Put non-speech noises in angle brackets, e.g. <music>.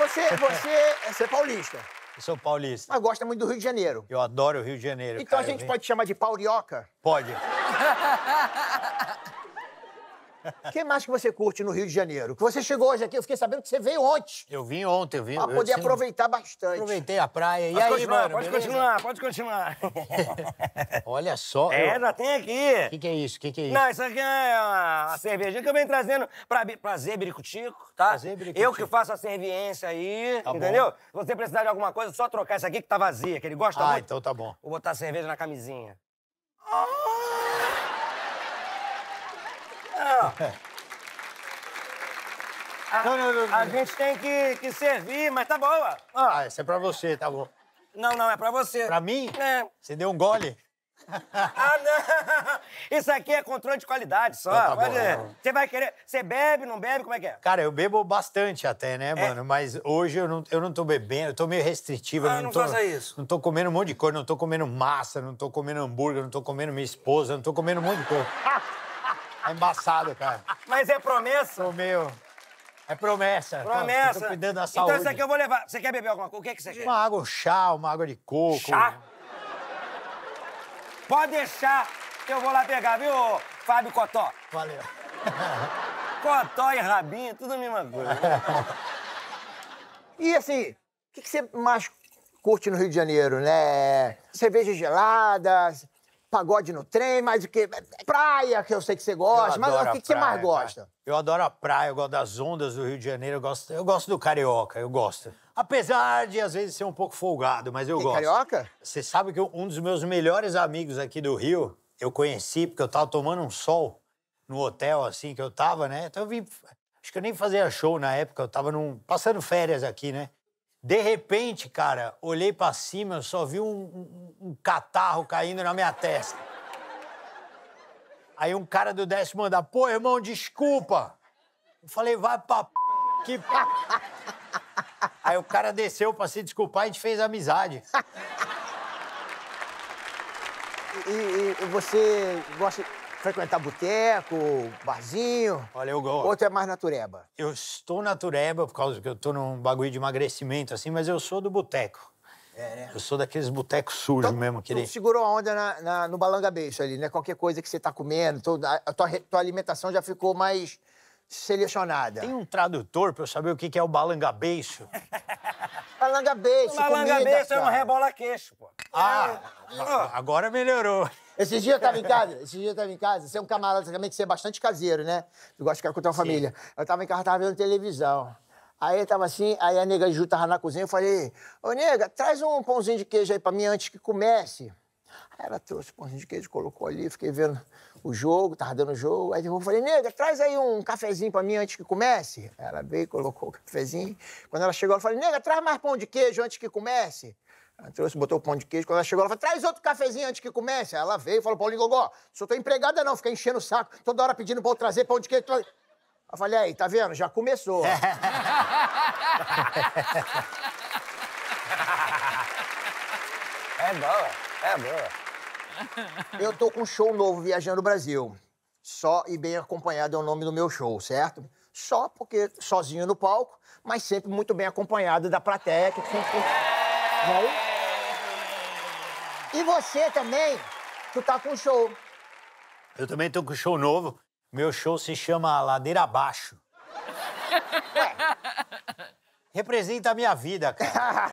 Você, você, é, você é paulista. Eu sou paulista. Mas gosta muito do Rio de Janeiro. Eu adoro o Rio de Janeiro. Então cara, a gente pode pode chamar de paurioca? Pode. <laughs> O <laughs> que mais que você curte no Rio de Janeiro? Que você chegou hoje aqui, eu fiquei sabendo que você veio ontem. Eu vim ontem, eu vim. Pra poder sim, aproveitar bastante. Aproveitei a praia. E pode aí, continuar, mano, pode beleza? continuar, pode continuar. <laughs> Olha só. É, eu... já tem aqui. O que, que, é isso? O que, que, é isso? Não, isso aqui é a cervejinha que eu venho trazendo pra prazer biricutico, tá? Prazer biricutico. Eu que faço a serviência aí, tá entendeu? Se você precisar de alguma coisa, é só trocar essa aqui que tá vazia, que ele gosta ah, muito. Ah, então tá bom. Vou botar cerveja na camisinha. Ah! A, não, não, não, não. a gente tem que, que servir, mas tá boa. Ah, essa é pra você, tá bom. Não, não, é pra você. Pra mim? É. Você deu um gole. Ah, não! Isso aqui é controle de qualidade só. Então tá Pode... bom, tá você vai querer. Você bebe, não bebe? Como é que é? Cara, eu bebo bastante até, né, é. mano? Mas hoje eu não, eu não tô bebendo, eu tô meio restritivo. Ah, não, não tô, faça isso. Não tô comendo um monte de coisa, não tô comendo massa, não tô comendo hambúrguer, não tô comendo minha esposa, não tô comendo um monte de coisa. Ah! Tá embaçado, cara. Mas é promessa? O meu. É promessa. Promessa. Tô, cuidando da saúde. Então isso aqui eu vou levar. Você quer beber alguma coisa? O que, é que você quer? Uma água, chá, uma água de coco. Chá? Pode deixar que eu vou lá pegar, viu, Fábio Cotó? Valeu. <laughs> Cotó e Rabinho, tudo a mesma coisa. e assim, o que, que você mais curte no Rio de Janeiro, né? Cerveja gelada, pagode no trem, mais o que? Praia, que eu sei que você gosta, mas o que, que, você mais gosta? Eu adoro a praia, eu gosto das ondas do Rio de Janeiro, eu gosto, eu gosto do carioca, eu gosto. Apesar de, às vezes, ser um pouco folgado, mas eu Tem gosto. carioca? Você sabe que um dos meus melhores amigos aqui do Rio, eu conheci porque eu tava tomando um sol no hotel, assim, que eu tava, né? Então eu vim... Acho que eu nem fazia show na época, eu tava num, passando férias aqui, né? De repente, cara, olhei para cima, eu só vi um, um, um, catarro caindo na minha testa. Aí um cara do décimo andar, pô, irmão, desculpa. Eu falei, vai pra p... que p... Aí o cara desceu pra se desculpar e a gente fez amizade. E, e, você gosta frequentar boteco, barzinho? Olha, eu gosto. Outro é mais natureba? Eu estou natureba por causa que eu estou num bagulho de emagrecimento, assim, mas eu sou do boteco. É, né? Eu sou daqueles botecos sujos então, mesmo. Aquele... Tu segurou a onda na, na, no balangabeixo ali, né? Qualquer coisa que você tá comendo, tô, a, tua, tua alimentação já ficou mais selecionada. Tem um tradutor pra eu saber o que, que é o balangabeixo? Balanga <laughs> Balangabeixo é um rebola-queixo, pô. Ah, ah, agora melhorou. Esses dias eu tava em casa, esses dias eu tava em casa. Você é um camarada também que você é bastante caseiro, né? Tu gosta de ficar com a tua Sim. família. Eu tava em casa, tava vendo televisão. Aí tava assim, aí a nega Ju tava na cozinha, eu falei, ô nega, traz um pãozinho de queijo aí pra mim antes que comece. Aí ela trouxe o pãozinho de queijo, colocou ali, fiquei vendo o jogo, tava dando o jogo. Aí eu falei, nega, traz aí um cafezinho pra mim antes que comece. Ela veio, colocou o cafezinho. Quando ela chegou, eu falei, nega, traz mais pão de queijo antes que comece trouxe, botou o pão de queijo. Quando ela chegou, ela falou: traz outro cafezinho antes que comece. Ela veio e falou: Paulinho Gogó, sou tua empregada não, fica enchendo o saco, toda hora pedindo pra eu trazer pão de queijo. Tra... Eu falei: aí, tá vendo? Já começou. <laughs> É boa, é boa. Eu tô com um show novo viajando o Brasil. Só e bem acompanhado é o nome do meu show, certo? Só porque sozinho no palco, mas sempre muito bem acompanhado da plateia que Não? E você também, tu tá com um show. Eu também tô com um show novo. Meu show se chama Ladeira Abaixo. <laughs> Ué. Representa a minha vida, cara. <laughs>